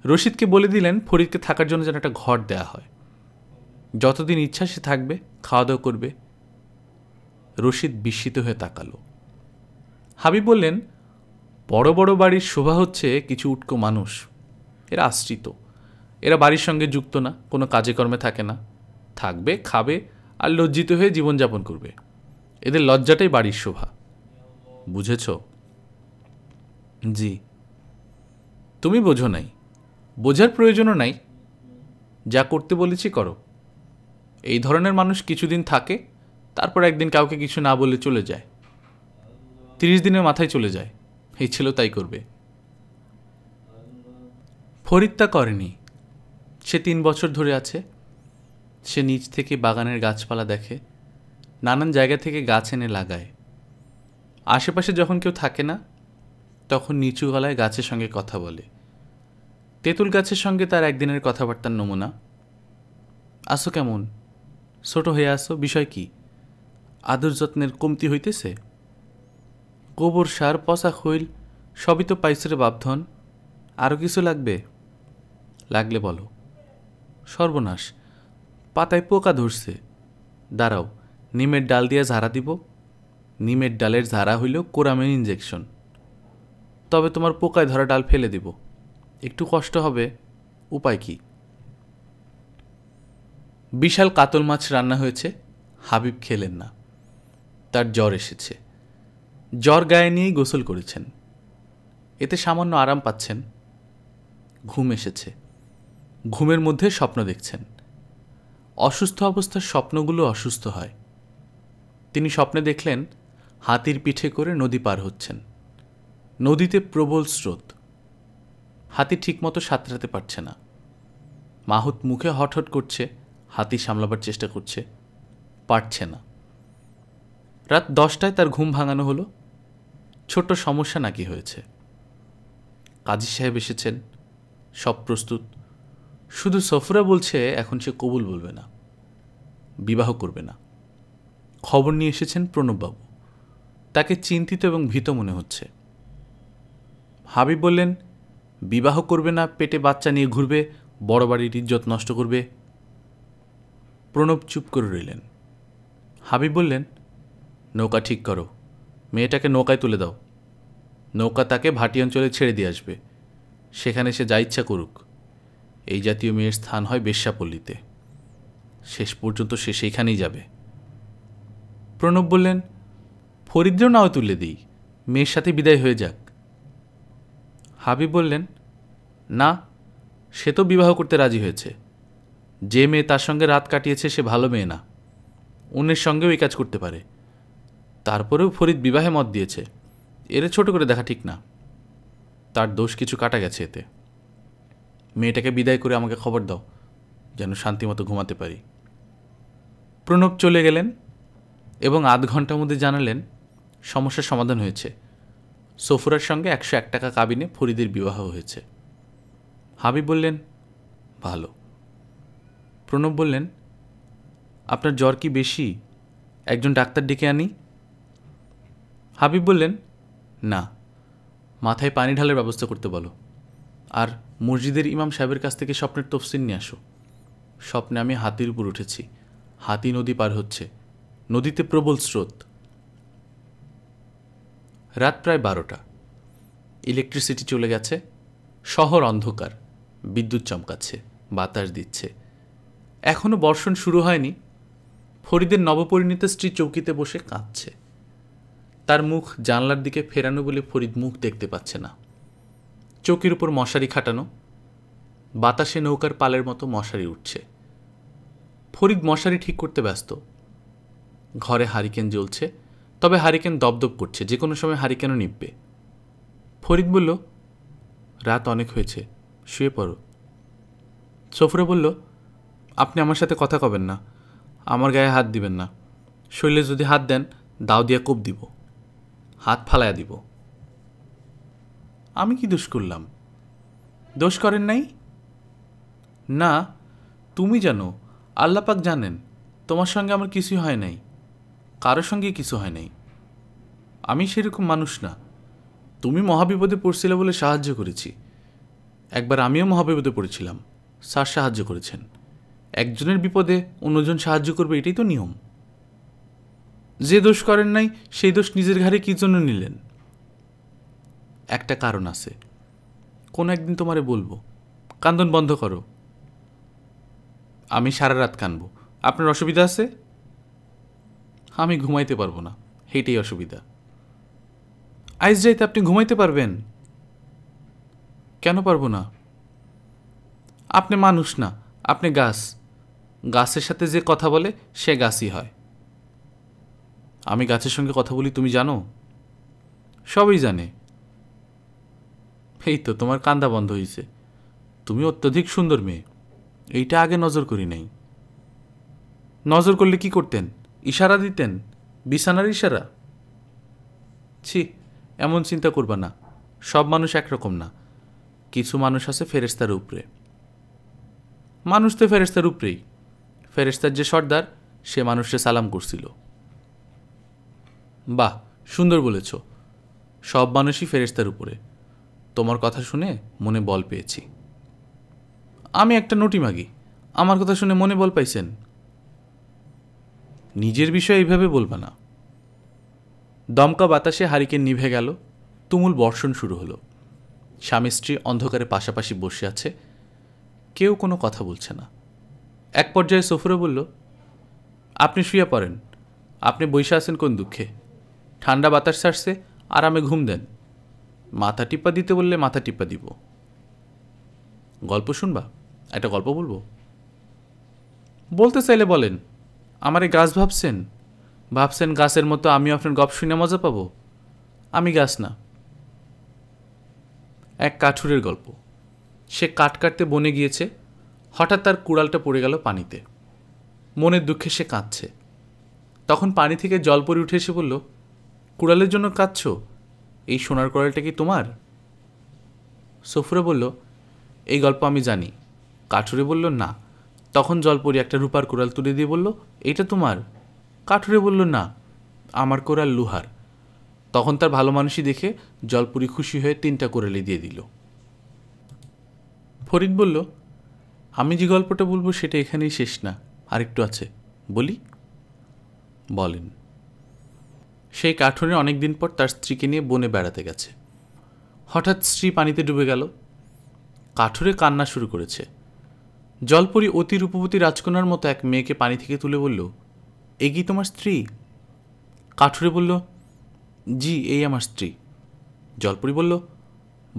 Speaker 1: রশিদকে বলে দিলেন ফরিদকে থাকার জন্য যেন একটা ঘর দেয়া হয় যতদিন ইচ্ছা সে থাকবে খাওয়া দাওয়া করবে রশিদ বিস্মিত হয়ে তাকালো হাবিব বললেন বড় বড় বাড়ির শোভা হচ্ছে কিছু উটকো মানুষ এরা আশ্রিত এরা বাড়ির সঙ্গে যুক্ত না কোনো কাজে কর্মে থাকে না থাকবে খাবে আর লজ্জিত হয়ে জীবনযাপন করবে এদের লজ্জাটাই বাড়ির শোভা বুঝেছ জি তুমি বোঝো নাই বোঝার প্রয়োজনও নাই যা করতে বলেছি করো এই ধরনের মানুষ কিছুদিন থাকে তারপর একদিন কাউকে কিছু না বলে চলে যায় তিরিশ দিনের মাথায় চলে যায় এই ছিল তাই করবে ফরিদ তা করেনি সে তিন বছর ধরে আছে সে নিচ থেকে বাগানের গাছপালা দেখে নানান জায়গা থেকে গাছ এনে লাগায় আশেপাশে যখন কেউ থাকে না তখন নিচু গলায় গাছের সঙ্গে কথা বলে তেঁতুল গাছের সঙ্গে তার একদিনের কথাবার্তার নমুনা আসো কেমন ছোট হয়ে আসো বিষয় কি আদর যত্নের কমতি হইতেছে গোবর সার পচা খৈল সবই তো পাইসরে বাপধন আরও কিছু লাগবে লাগলে বলো সর্বনাশ পাতায় পোকা ধরছে দাঁড়াও নিমের ডাল দিয়ে ঝাড়া দিব নিমের ডালের ঝাড়া হইল কোরামের ইঞ্জেকশন তবে তোমার পোকায় ধরা ডাল ফেলে দিব একটু কষ্ট হবে উপায় কি বিশাল কাতল মাছ রান্না হয়েছে হাবিব খেলেন না তার জ্বর এসেছে জ্বর গায়ে নিয়েই গোসল করেছেন এতে সামান্য আরাম পাচ্ছেন ঘুম এসেছে ঘুমের মধ্যে স্বপ্ন দেখছেন অসুস্থ অবস্থার স্বপ্নগুলো অসুস্থ হয় তিনি স্বপ্নে দেখলেন হাতির পিঠে করে নদী পার হচ্ছেন নদীতে প্রবল স্রোত হাতি ঠিকমতো সাঁতরাতে পারছে না মাহুত মুখে হটহট করছে হাতি সামলাবার চেষ্টা করছে পারছে না রাত দশটায় তার ঘুম ভাঙানো হলো ছোট্ট সমস্যা নাকি হয়েছে কাজী সাহেব এসেছেন সব প্রস্তুত শুধু সফরা বলছে এখন সে কবুল বলবে না বিবাহ করবে না খবর নিয়ে এসেছেন প্রণববাবু তাকে চিন্তিত এবং ভীত মনে হচ্ছে হাবিব বললেন বিবাহ করবে না পেটে বাচ্চা নিয়ে ঘুরবে বড় বাড়ির ইজ্জত নষ্ট করবে প্রণব চুপ করে রইলেন হাবিব বললেন নৌকা ঠিক করো মেয়েটাকে নৌকায় তুলে দাও নৌকা তাকে ভাটি অঞ্চলে ছেড়ে দিয়ে আসবে সেখানে সে যা ইচ্ছা করুক এই জাতীয় মেয়ের স্থান হয় বেশ্যাপল্লীতে শেষ পর্যন্ত সে সেইখানেই যাবে প্রণব বললেন ফরিদ্রেও নাও তুলে দিই মেয়ের সাথে বিদায় হয়ে যাক হাবি বললেন না সে তো বিবাহ করতে রাজি হয়েছে যে মেয়ে তার সঙ্গে রাত কাটিয়েছে সে ভালো মেয়ে না অন্যের সঙ্গেও এই কাজ করতে পারে তারপরেও ফরিদ বিবাহে মত দিয়েছে এরে ছোট করে দেখা ঠিক না তার দোষ কিছু কাটা গেছে এতে মেয়েটাকে বিদায় করে আমাকে খবর দাও যেন শান্তিমতো ঘুমাতে পারি প্রণব চলে গেলেন এবং আধ ঘন্টার মধ্যে জানালেন সমস্যার সমাধান হয়েছে সফুরার সঙ্গে একশো এক টাকা কাবিনে ফরিদের বিবাহ হয়েছে হাবিব বললেন ভালো প্রণব বললেন আপনার জ্বর কি বেশি একজন ডাক্তার ডেকে আনি হাবিব বললেন না মাথায় পানি ঢালার ব্যবস্থা করতে বলো আর মসজিদের ইমাম সাহেবের কাছ থেকে স্বপ্নের তফসিল নিয়ে আসো স্বপ্নে আমি হাতির উপর উঠেছি হাতি নদী পার হচ্ছে নদীতে প্রবল স্রোত রাত প্রায় বারোটা ইলেকট্রিসিটি চলে গেছে শহর অন্ধকার বিদ্যুৎ চমকাচ্ছে বাতাস দিচ্ছে এখনও বর্ষণ শুরু হয়নি ফরিদের নবপরিণীতা স্ত্রী চৌকিতে বসে কাঁদছে তার মুখ জানলার দিকে ফেরানো বলে ফরিদ মুখ দেখতে পাচ্ছে না চৌকির উপর মশারি খাটানো বাতাসে নৌকার পালের মতো মশারি উঠছে ফরিদ মশারি ঠিক করতে ব্যস্ত ঘরে হারিকেন জ্বলছে তবে হারিকেন দপদপ করছে যে কোনো সময় হারিকেনও নিববে ফরিদ বলল রাত অনেক হয়েছে শুয়ে পড়ো সফরে বলল আপনি আমার সাথে কথা কবেন না আমার গায়ে হাত দিবেন না শরীরে যদি হাত দেন দাও দিয়া কোপ দিব হাত ফালায়া দিব আমি কি দোষ করলাম দোষ করেন নাই না তুমি জানো আল্লাপাক জানেন তোমার সঙ্গে আমার কিছুই হয় নাই কারোর সঙ্গে কিছু হয় নাই আমি সেরকম মানুষ না তুমি মহাবিপদে পড়ছিলে বলে সাহায্য করেছি একবার আমিও মহাবিপদে পড়েছিলাম স্যার সাহায্য করেছেন একজনের বিপদে অন্যজন সাহায্য করবে এটাই তো নিয়ম যে দোষ করেন নাই সেই দোষ নিজের ঘাড়ে কী জন্য নিলেন একটা কারণ আছে কোনো একদিন তোমারে বলবো কান্দন বন্ধ করো আমি সারা রাত কানব আপনার অসুবিধা আছে আমি ঘুমাইতে পারবো না হেঁটেই অসুবিধা আইস যাইতে আপনি ঘুমাইতে পারবেন কেন পারবো না আপনি মানুষ না আপনি গাছ গাছের সাথে যে কথা বলে সে গাছই হয় আমি গাছের সঙ্গে কথা বলি তুমি জানো সবই জানে এই তো তোমার কান্দা বন্ধ হয়েছে তুমি অত্যধিক সুন্দর মেয়ে এইটা আগে নজর করি নাই নজর করলে কি করতেন ইশারা দিতেন বিছানার ইশারা ছি এমন চিন্তা করবা না সব মানুষ একরকম না কিছু মানুষ আছে ফেরেস্তার উপরে মানুষ তো ফেরেস্তার উপরেই ফেরেস্তার যে সর্দার সে মানুষকে সালাম করছিল বাহ সুন্দর বলেছ সব মানুষই ফেরেস্তার উপরে তোমার কথা শুনে মনে বল পেয়েছি আমি একটা নটি মাগি আমার কথা শুনে মনে বল পাইছেন নিজের বিষয়ে এইভাবে বলবা না দমকা বাতাসে হারিকেন নিভে গেল তুমুল বর্ষণ শুরু হলো স্বামী স্ত্রী অন্ধকারে পাশাপাশি বসে আছে কেউ কোনো কথা বলছে না এক পর্যায়ে সফরে বলল আপনি শুয়ে পড়েন আপনি বৈশা আছেন কোন দুঃখে ঠান্ডা বাতাস সারছে আরামে ঘুম দেন মাথা টিপা দিতে বললে মাথা টিপা দিব গল্প শুনবা একটা গল্প বলবো বলতে চাইলে বলেন আমারে গাছ ভাবছেন ভাবছেন গাছের মতো আমি আপনার গপ শুনে মজা পাবো আমি গাছ না এক কাঠুরের গল্প সে কাঠ কাটতে বনে গিয়েছে হঠাৎ তার কুড়ালটা পড়ে গেল পানিতে মনের দুঃখে সে কাঁদছে তখন পানি থেকে জল পরে উঠে এসে বলল কুড়ালের জন্য কাঁদছো এই সোনার করালটা কি তোমার সফুরা বলল এই গল্প আমি জানি কাঠুরে বলল না তখন জলপরি একটা রূপার কোরাল তুলে দিয়ে বলল এটা তোমার কাঠুরে বলল না আমার কোরাল লুহার তখন তার ভালো মানুষই দেখে জলপুরি খুশি হয়ে তিনটা কোরালি দিয়ে দিল ফরিদ বলল আমি যে গল্পটা বলবো সেটা এখানেই শেষ না আরেকটু আছে বলি বলেন সেই কাঠুরে অনেক দিন পর তার স্ত্রীকে নিয়ে বনে বেড়াতে গেছে হঠাৎ স্ত্রী পানিতে ডুবে গেল কাঠুরে কান্না শুরু করেছে জলপরি অতি রূপবতী রাজকন্যার মতো এক মেয়েকে পানি থেকে তুলে বলল এ কি তোমার স্ত্রী কাঠুরে বলল জি এই আমার স্ত্রী জলপরি বলল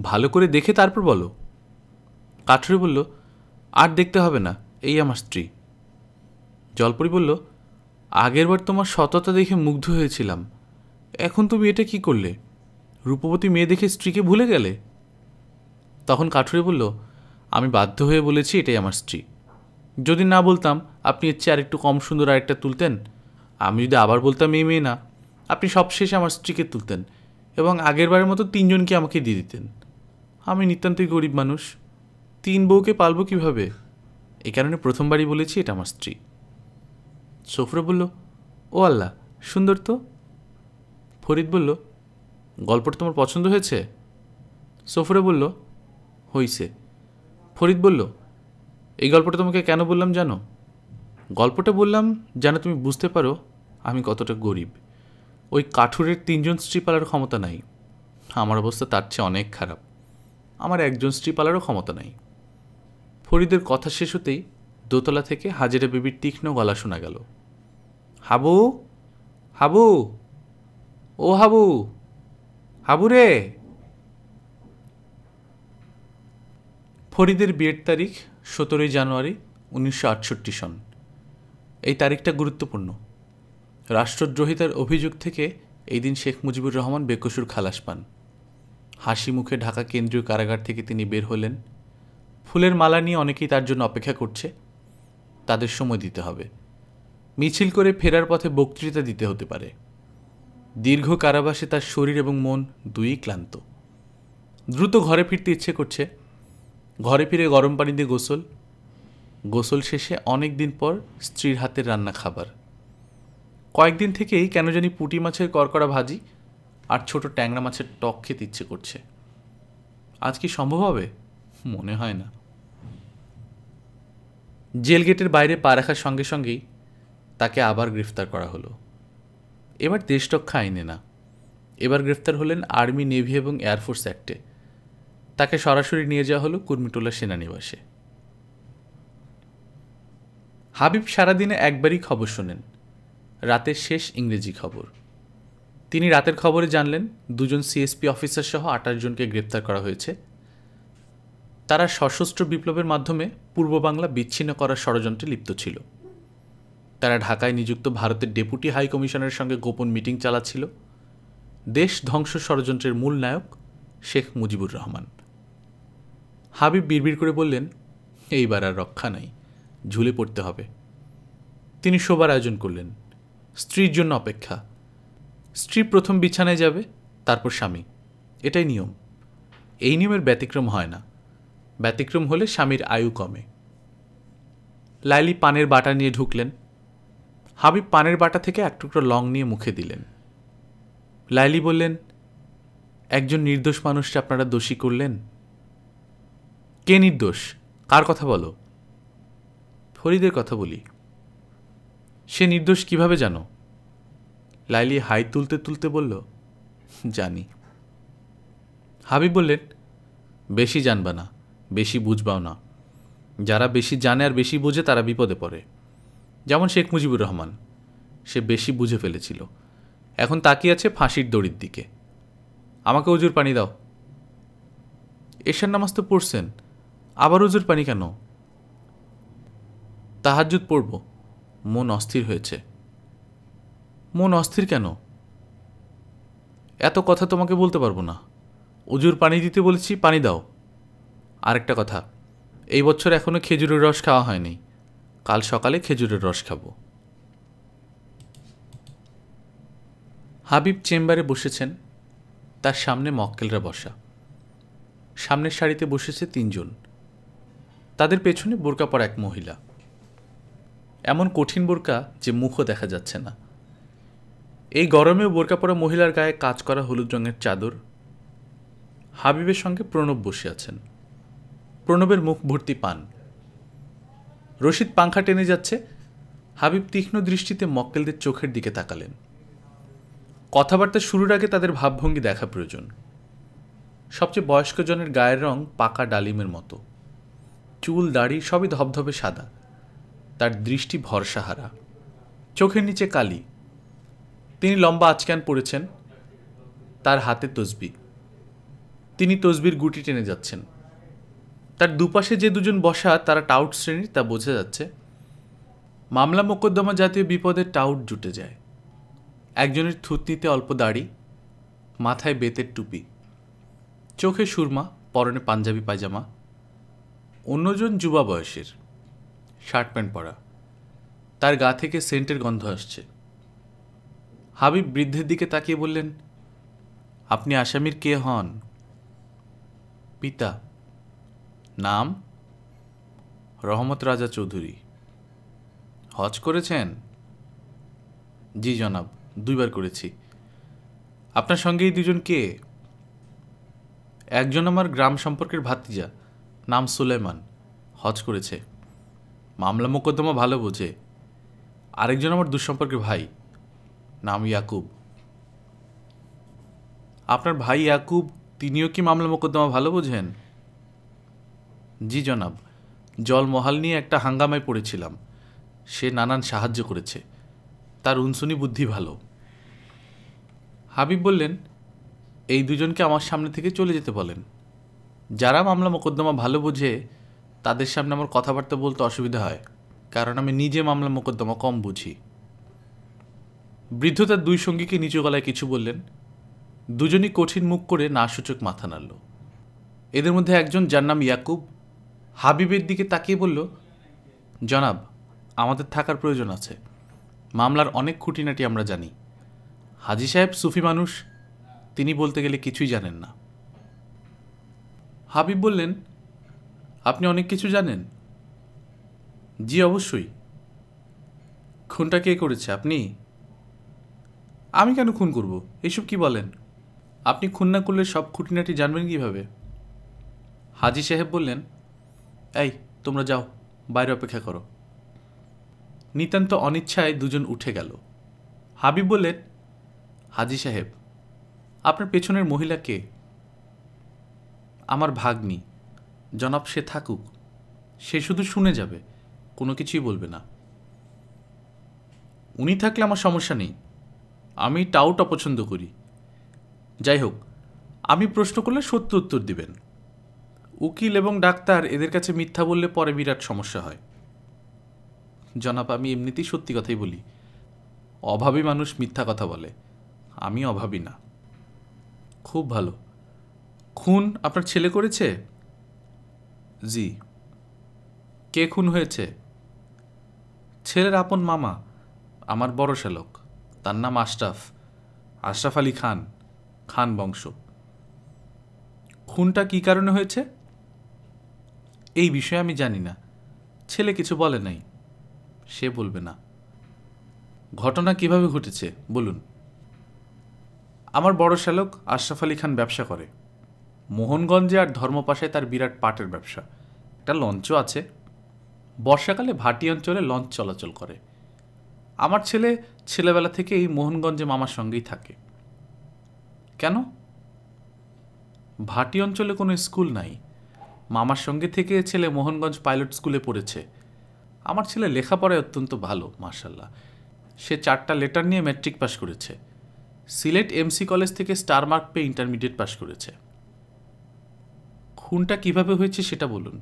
Speaker 1: ভালো করে দেখে তারপর বলো কাঠুরে বলল আর দেখতে হবে না এই আমার স্ত্রী জলপরি বলল আগেরবার তোমার সততা দেখে মুগ্ধ হয়েছিলাম এখন তুমি এটা কি করলে রূপবতী মেয়ে দেখে স্ত্রীকে ভুলে গেলে তখন কাঠুরে বলল আমি বাধ্য হয়ে বলেছি এটাই আমার স্ত্রী যদি না বলতাম আপনি এর চেয়ে আরেকটু কম সুন্দর আরেকটা তুলতেন আমি যদি আবার বলতাম এই মেয়ে না আপনি সবশেষে আমার স্ত্রীকে তুলতেন এবং আগের বারের মতো তিনজনকে আমাকে দিয়ে দিতেন আমি নিতান্তই গরিব মানুষ তিন বউকে পালবো কিভাবে এ কারণে প্রথমবারই বলেছি এটা আমার স্ত্রী সফরে বলল ও আল্লাহ সুন্দর তো ফরিদ বলল গল্পটা তোমার পছন্দ হয়েছে সফরে বলল হইছে ফরিদ বলল এই গল্পটা তোমাকে কেন বললাম জানো গল্পটা বললাম যেন তুমি বুঝতে পারো আমি কতটা গরিব ওই কাঠুরের তিনজন পালার ক্ষমতা নাই আমার অবস্থা তার চেয়ে অনেক খারাপ আমার একজন পালারও ক্ষমতা নাই ফরিদের কথা শেষ হতেই দোতলা থেকে হাজিরা বিবির তীক্ষ্ণ গলা শোনা গেল হাবু হাবু ও হাবু হাবু রে ফরিদের বিয়ের তারিখ সতেরোই জানুয়ারি উনিশশো আটষট্টি সন এই তারিখটা গুরুত্বপূর্ণ রাষ্ট্রদ্রোহিতার অভিযোগ থেকে এই দিন শেখ মুজিবুর রহমান বেকসুর খালাস পান হাসি মুখে ঢাকা কেন্দ্রীয় কারাগার থেকে তিনি বের হলেন ফুলের মালা নিয়ে অনেকেই তার জন্য অপেক্ষা করছে তাদের সময় দিতে হবে মিছিল করে ফেরার পথে বক্তৃতা দিতে হতে পারে দীর্ঘ কারাবাসে তার শরীর এবং মন দুই ক্লান্ত দ্রুত ঘরে ফিরতে ইচ্ছে করছে ঘরে ফিরে গরম পানি দিয়ে গোসল গোসল শেষে অনেক দিন পর স্ত্রীর হাতের রান্না খাবার কয়েকদিন থেকেই কেন জানি পুঁটি মাছের করকড়া ভাজি আর ছোট ট্যাংরা মাছের টক খেতে ইচ্ছে করছে আজ কি সম্ভব হবে মনে হয় না জেল গেটের বাইরে পা রাখার সঙ্গে সঙ্গেই তাকে আবার গ্রেফতার করা হলো এবার দেশরক্ষা আইনে না এবার গ্রেফতার হলেন আর্মি নেভি এবং এয়ারফোর্স অ্যাক্টে তাকে সরাসরি নিয়ে যাওয়া হলো কুর্মিটোলা সেনানিবাসে হাবিব সারাদিনে একবারই খবর শোনেন রাতের শেষ ইংরেজি খবর তিনি রাতের খবরে জানলেন দুজন সিএসপি অফিসার সহ আঠাশ জনকে গ্রেপ্তার করা হয়েছে তারা সশস্ত্র বিপ্লবের মাধ্যমে পূর্ব বাংলা বিচ্ছিন্ন করার ষড়যন্ত্রে লিপ্ত ছিল তারা ঢাকায় নিযুক্ত ভারতের ডেপুটি হাইকমিশনের সঙ্গে গোপন মিটিং চালাচ্ছিল দেশ ধ্বংস ষড়যন্ত্রের মূল নায়ক শেখ মুজিবুর রহমান হাবিব বিড়বিড় করে বললেন এইবার আর রক্ষা নাই ঝুলে পড়তে হবে তিনি শোবার আয়োজন করলেন স্ত্রীর জন্য অপেক্ষা স্ত্রী প্রথম বিছানায় যাবে তারপর স্বামী এটাই নিয়ম এই নিয়মের ব্যতিক্রম হয় না ব্যতিক্রম হলে স্বামীর আয়ু কমে লাইলি পানের বাটা নিয়ে ঢুকলেন হাবিব পানের বাটা থেকে এক টুকরো লং নিয়ে মুখে দিলেন লাইলি বললেন একজন নির্দোষ মানুষকে আপনারা দোষী করলেন কে নির্দোষ কার কথা বলো ফরিদের কথা বলি সে নির্দোষ কিভাবে জানো লাইলি হাই তুলতে তুলতে বলল জানি হাবিব বললেন বেশি জানবা না বেশি বুঝবাও না যারা বেশি জানে আর বেশি বোঝে তারা বিপদে পড়ে যেমন শেখ মুজিবুর রহমান সে বেশি বুঝে ফেলেছিল এখন তাকিয়ে আছে ফাঁসির দড়ির দিকে আমাকে উজুর পানি দাও এশার নামাজ তো পড়ছেন আবার উজুর পানি কেন তাহাজুদ পড়ব মন অস্থির হয়েছে মন অস্থির কেন এত কথা তোমাকে বলতে পারবো না উজুর পানি দিতে বলেছি পানি দাও আরেকটা কথা এই বছর এখনও খেজুরের রস খাওয়া হয়নি কাল সকালে খেজুরের রস খাব হাবিব চেম্বারে বসেছেন তার সামনে মক্কেলরা বসা সামনের সারিতে বসেছে তিনজন তাদের পেছনে বোরকা পরা এক মহিলা এমন কঠিন বোরকা যে মুখও দেখা যাচ্ছে না এই গরমে বোরকা পরা মহিলার গায়ে কাজ করা হলুদ রঙের চাদর হাবিবের সঙ্গে প্রণব বসে আছেন প্রণবের মুখ ভর্তি পান রশিদ পাংখা টেনে যাচ্ছে হাবিব তীক্ষ্ণ দৃষ্টিতে মক্কেলদের চোখের দিকে তাকালেন কথাবার্তা শুরুর আগে তাদের ভাবভঙ্গি দেখা প্রয়োজন সবচেয়ে বয়স্কজনের গায়ের রং পাকা ডালিমের মতো চুল দাড়ি সবই ধবধবে সাদা তার দৃষ্টি ভরসাহারা চোখের নিচে কালি তিনি লম্বা আচকান পড়েছেন তার হাতে তসবি তিনি তসবির গুটি টেনে যাচ্ছেন তার দুপাশে যে দুজন বসা তারা টাউট শ্রেণীর তা বোঝা যাচ্ছে মামলা মোকদ্দমা জাতীয় বিপদে টাউট জুটে যায় একজনের থুতনিতে অল্প দাড়ি মাথায় বেতের টুপি চোখে সুরমা পরনে পাঞ্জাবি পায়জামা অন্যজন যুবা বয়সের শার্ট প্যান্ট পরা তার গা থেকে সেন্টের গন্ধ আসছে হাবিব বৃদ্ধের দিকে তাকিয়ে বললেন আপনি আসামির কে হন পিতা নাম রহমত রাজা চৌধুরী হজ করেছেন জি জনাব দুইবার করেছি আপনার সঙ্গে এই দুজন কে একজন আমার গ্রাম সম্পর্কের ভাতিজা নাম সুলেমান হজ করেছে মামলা মোকদ্দমা ভালো বোঝে আরেকজন আমার দুঃসম্পর্কের ভাই নাম ইয়াকুব আপনার ভাই ইয়াকুব তিনিও কি মামলা মোকদ্দমা ভালো বোঝেন জি জনাব জলমহাল নিয়ে একটা হাঙ্গামায় পড়েছিলাম সে নানান সাহায্য করেছে তার উনসুনি বুদ্ধি ভালো হাবিব বললেন এই দুজনকে আমার সামনে থেকে চলে যেতে বলেন যারা মামলা মোকদ্দমা ভালো বোঝে তাদের সামনে আমার কথাবার্তা বলতে অসুবিধা হয় কারণ আমি নিজে মামলা মোকদ্দমা কম বুঝি বৃদ্ধ তার দুই সঙ্গীকে নিচু গলায় কিছু বললেন দুজনই কঠিন মুখ করে নাসূচক মাথা নাড়ল এদের মধ্যে একজন যার নাম ইয়াকুব হাবিবের দিকে তাকিয়ে বলল জনাব আমাদের থাকার প্রয়োজন আছে মামলার অনেক খুঁটিনাটি আমরা জানি হাজি সাহেব সুফি মানুষ তিনি বলতে গেলে কিছুই জানেন না হাবিব বললেন আপনি অনেক কিছু জানেন জি অবশ্যই খুনটা কে করেছে আপনি আমি কেন খুন করব এসব কি বলেন আপনি খুন না করলে সব খুঁটিনাটি জানবেন কিভাবে হাজি সাহেব বললেন এই তোমরা যাও বাইরে অপেক্ষা করো নিতান্ত অনিচ্ছায় দুজন উঠে গেল হাবিব বললেন হাজি সাহেব আপনার পেছনের মহিলা কে আমার ভাগ্নি জনাব সে থাকুক সে শুধু শুনে যাবে কোনো কিছুই বলবে না উনি থাকলে আমার সমস্যা নেই আমি টাউট অপছন্দ করি যাই হোক আমি প্রশ্ন করলে সত্য উত্তর দিবেন উকিল এবং ডাক্তার এদের কাছে মিথ্যা বললে পরে বিরাট সমস্যা হয় জনাব আমি এমনিতেই সত্যি কথাই বলি অভাবী মানুষ মিথ্যা কথা বলে আমি অভাবী না খুব ভালো খুন আপনার ছেলে করেছে জি কে খুন হয়েছে ছেলের আপন মামা আমার বড় শ্যালক তার নাম আশরাফ আশরাফ আলী খান খান বংশ খুনটা কি কারণে হয়েছে এই বিষয়ে আমি জানি না ছেলে কিছু বলে নাই সে বলবে না ঘটনা কিভাবে ঘটেছে বলুন আমার বড় শ্যালক আশরাফ আলী খান ব্যবসা করে মোহনগঞ্জে আর ধর্মপাশায় তার বিরাট পাটের ব্যবসা একটা লঞ্চও আছে বর্ষাকালে ভাটি অঞ্চলে লঞ্চ চলাচল করে আমার ছেলে ছেলেবেলা থেকে এই মোহনগঞ্জে মামার সঙ্গেই থাকে কেন ভাটি অঞ্চলে কোনো স্কুল নাই মামার সঙ্গে থেকে ছেলে মোহনগঞ্জ পাইলট স্কুলে পড়েছে আমার ছেলে লেখাপড়ায় অত্যন্ত ভালো মার্শাল্লাহ সে চারটা লেটার নিয়ে ম্যাট্রিক পাশ করেছে সিলেট এমসি কলেজ থেকে স্টার মার্ক পেয়ে ইন্টারমিডিয়েট পাশ করেছে খুনটা কিভাবে হয়েছে সেটা বলুন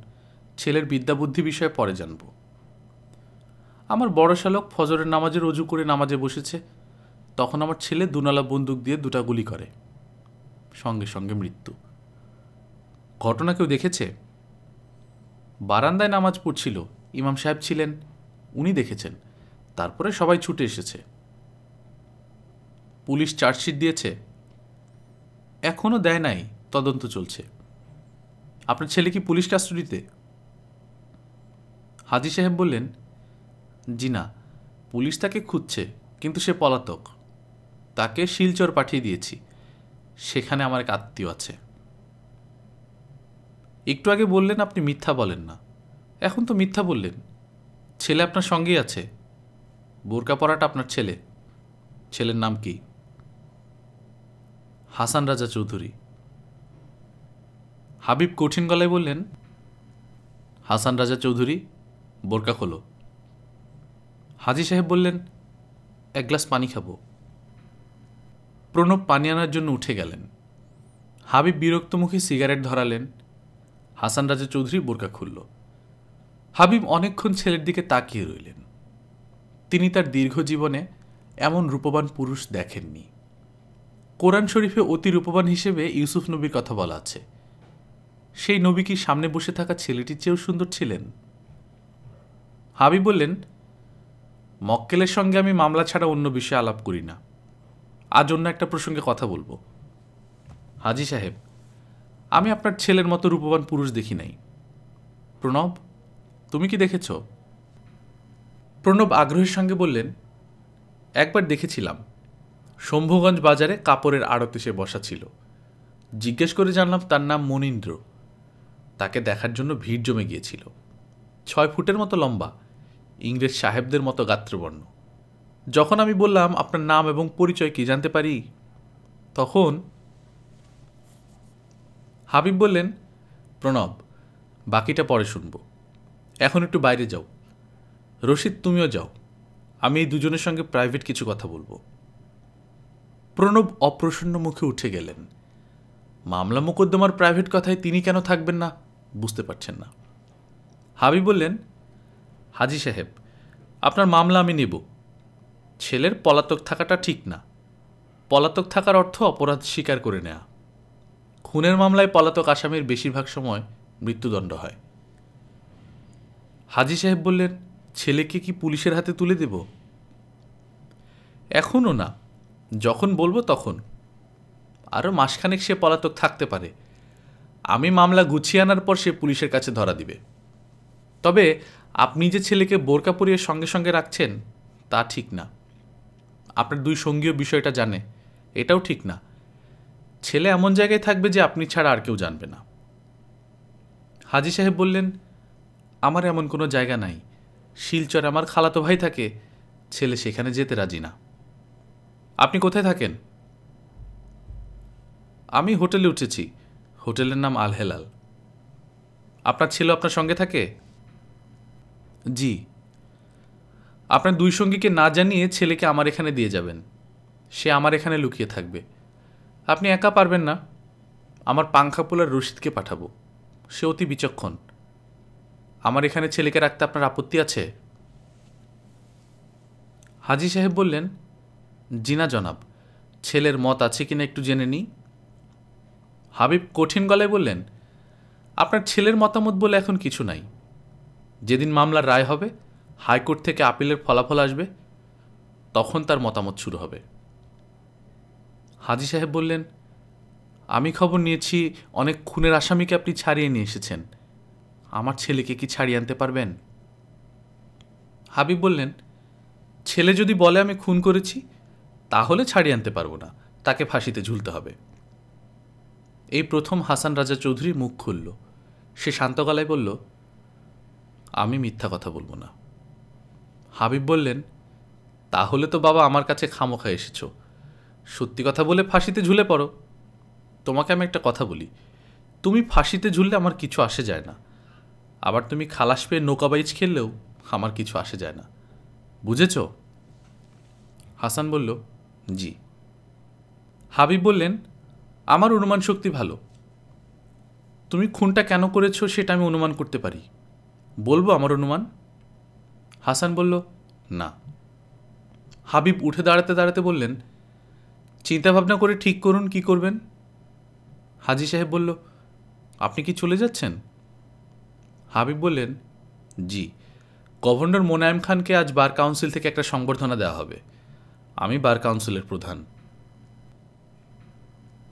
Speaker 1: ছেলের বিদ্যাবুদ্ধি বিষয়ে পরে জানব আমার বড় শালক ফজরের নামাজের অজু করে নামাজে বসেছে তখন আমার ছেলে দুনালা বন্দুক দিয়ে দুটা গুলি করে সঙ্গে সঙ্গে মৃত্যু ঘটনা কেউ দেখেছে বারান্দায় নামাজ পড়ছিল ইমাম সাহেব ছিলেন উনি দেখেছেন তারপরে সবাই ছুটে এসেছে পুলিশ চার্জশিট দিয়েছে এখনও দেয় নাই তদন্ত চলছে আপনার ছেলে কি পুলিশ কাস্টডিতে হাজি সাহেব বললেন জি না পুলিশ তাকে খুঁজছে কিন্তু সে পলাতক তাকে শিলচর পাঠিয়ে দিয়েছি সেখানে আমার এক আত্মীয় আছে একটু আগে বললেন আপনি মিথ্যা বলেন না এখন তো মিথ্যা বললেন ছেলে আপনার সঙ্গেই আছে বোরকা পরাটা আপনার ছেলে ছেলের নাম কি হাসান রাজা চৌধুরী হাবিব কঠিন গলায় বললেন হাসান রাজা চৌধুরী বোরকা খোলো হাজি সাহেব বললেন এক গ্লাস পানি খাবো প্রণব পানি আনার জন্য উঠে গেলেন হাবিব বিরক্ত মুখে সিগারেট ধরালেন হাসান রাজা চৌধুরী বোরকা খুলল হাবিব অনেকক্ষণ ছেলের দিকে তাকিয়ে রইলেন তিনি তার দীর্ঘ জীবনে এমন রূপবান পুরুষ দেখেননি কোরআন শরীফে অতি রূপবান হিসেবে ইউসুফ নবীর কথা বলা আছে সেই নবী কি সামনে বসে থাকা ছেলেটির চেয়েও সুন্দর ছিলেন হাবি বললেন মক্কেলের সঙ্গে আমি মামলা ছাড়া অন্য বিষয়ে আলাপ করি না আজ অন্য একটা প্রসঙ্গে কথা বলবো হাজি সাহেব আমি আপনার ছেলের মতো রূপবান পুরুষ দেখি নাই প্রণব তুমি কি দেখেছ প্রণব আগ্রহের সঙ্গে বললেন একবার দেখেছিলাম শম্ভুগঞ্জ বাজারে কাপড়ের আড়তে সে বসা ছিল জিজ্ঞেস করে জানলাম তার নাম মনীন্দ্র তাকে দেখার জন্য ভিড় জমে গিয়েছিল ছয় ফুটের মতো লম্বা ইংরেজ সাহেবদের মতো গাত্রবর্ণ যখন আমি বললাম আপনার নাম এবং পরিচয় কি জানতে পারি তখন হাবিব বললেন প্রণব বাকিটা পরে শুনব এখন একটু বাইরে যাও রশিদ তুমিও যাও আমি এই দুজনের সঙ্গে প্রাইভেট কিছু কথা বলবো প্রণব অপ্রসন্ন মুখে উঠে গেলেন মামলা মোকদ্দমার প্রাইভেট কথায় তিনি কেন থাকবেন না বুঝতে পারছেন না হাবি বললেন হাজি সাহেব আপনার মামলা আমি নেব ছেলের পলাতক থাকাটা ঠিক না পলাতক থাকার অর্থ অপরাধ স্বীকার করে নেয়া খুনের মামলায় পলাতক আসামির বেশিরভাগ সময় মৃত্যুদণ্ড হয় হাজি সাহেব বললেন ছেলেকে কি পুলিশের হাতে তুলে দেব এখনও না যখন বলবো তখন আরও মাসখানেক সে পলাতক থাকতে পারে আমি মামলা গুছিয়ে আনার পর সে পুলিশের কাছে ধরা দিবে তবে আপনি যে ছেলেকে বোরকা পরিয়ে সঙ্গে সঙ্গে রাখছেন তা ঠিক না আপনার দুই সঙ্গীয় বিষয়টা জানে এটাও ঠিক না ছেলে এমন জায়গায় থাকবে যে আপনি ছাড়া আর কেউ জানবে না হাজি সাহেব বললেন আমার এমন কোনো জায়গা নাই শিলচরে আমার খালাতো ভাই থাকে ছেলে সেখানে যেতে রাজি না আপনি কোথায় থাকেন আমি হোটেলে উঠেছি হোটেলের নাম আলহেলাল আপনার ছেলে আপনার সঙ্গে থাকে জি আপনার দুই সঙ্গীকে না জানিয়ে ছেলেকে আমার এখানে দিয়ে যাবেন সে আমার এখানে লুকিয়ে থাকবে আপনি একা পারবেন না আমার পাংখা পোলার রশিদকে পাঠাবো সে অতি বিচক্ষণ আমার এখানে ছেলেকে রাখতে আপনার আপত্তি আছে হাজি সাহেব বললেন জিনা জনাব ছেলের মত আছে কিনা একটু জেনে নিই হাবিব কঠিন গলায় বললেন আপনার ছেলের মতামত বলে এখন কিছু নাই যেদিন মামলার রায় হবে হাইকোর্ট থেকে আপিলের ফলাফল আসবে তখন তার মতামত শুরু হবে হাজি সাহেব বললেন আমি খবর নিয়েছি অনেক খুনের আসামিকে আপনি ছাড়িয়ে নিয়ে এসেছেন আমার ছেলেকে কি ছাড়িয়ে আনতে পারবেন হাবিব বললেন ছেলে যদি বলে আমি খুন করেছি তাহলে ছাড়িয়ে আনতে পারবো না তাকে ফাঁসিতে ঝুলতে হবে এই প্রথম হাসান রাজা চৌধুরী মুখ খুলল সে শান্ত গলায় বলল আমি মিথ্যা কথা বলবো না হাবিব বললেন তাহলে তো বাবা আমার কাছে খামোখা এসেছো সত্যি কথা বলে ফাঁসিতে ঝুলে পড়ো তোমাকে আমি একটা কথা বলি তুমি ফাঁসিতে ঝুললে আমার কিছু আসে যায় না আবার তুমি খালাস পেয়ে নৌকাবাইজ খেললেও আমার কিছু আসে যায় না বুঝেছ হাসান বলল জি হাবিব বললেন আমার অনুমান শক্তি ভালো তুমি খুনটা কেন করেছো সেটা আমি অনুমান করতে পারি বলবো আমার অনুমান হাসান বলল না হাবিব উঠে দাঁড়াতে দাঁড়াতে বললেন চিন্তাভাবনা করে ঠিক করুন কি করবেন হাজি সাহেব বলল আপনি কি চলে যাচ্ছেন হাবিব বললেন জি গভর্নর মোনায়েম খানকে আজ বার কাউন্সিল থেকে একটা সংবর্ধনা দেওয়া হবে আমি বার কাউন্সিলের প্রধান